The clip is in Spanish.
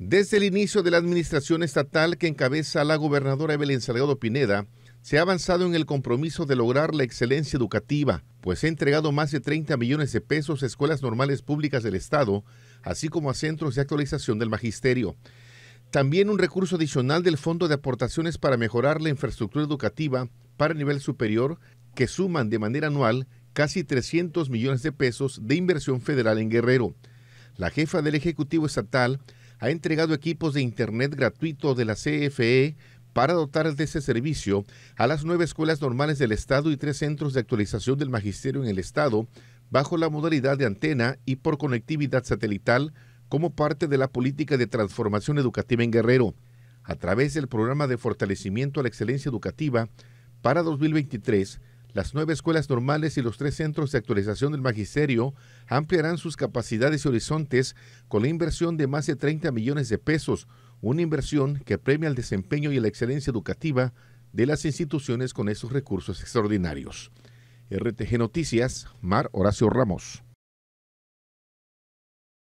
Desde el inicio de la administración estatal que encabeza la gobernadora Evelyn Salgado Pineda, se ha avanzado en el compromiso de lograr la excelencia educativa, pues ha entregado más de 30 millones de pesos a escuelas normales públicas del Estado, así como a centros de actualización del magisterio. También un recurso adicional del Fondo de Aportaciones para mejorar la infraestructura educativa para nivel superior, que suman de manera anual casi 300 millones de pesos de inversión federal en Guerrero. La jefa del Ejecutivo Estatal ha entregado equipos de Internet gratuito de la CFE para dotar de ese servicio a las nueve escuelas normales del Estado y tres centros de actualización del magisterio en el Estado bajo la modalidad de antena y por conectividad satelital como parte de la política de transformación educativa en Guerrero, a través del programa de fortalecimiento a la excelencia educativa para 2023 las nueve escuelas normales y los tres centros de actualización del magisterio ampliarán sus capacidades y horizontes con la inversión de más de 30 millones de pesos, una inversión que premia el desempeño y la excelencia educativa de las instituciones con esos recursos extraordinarios. RTG Noticias, Mar Horacio Ramos.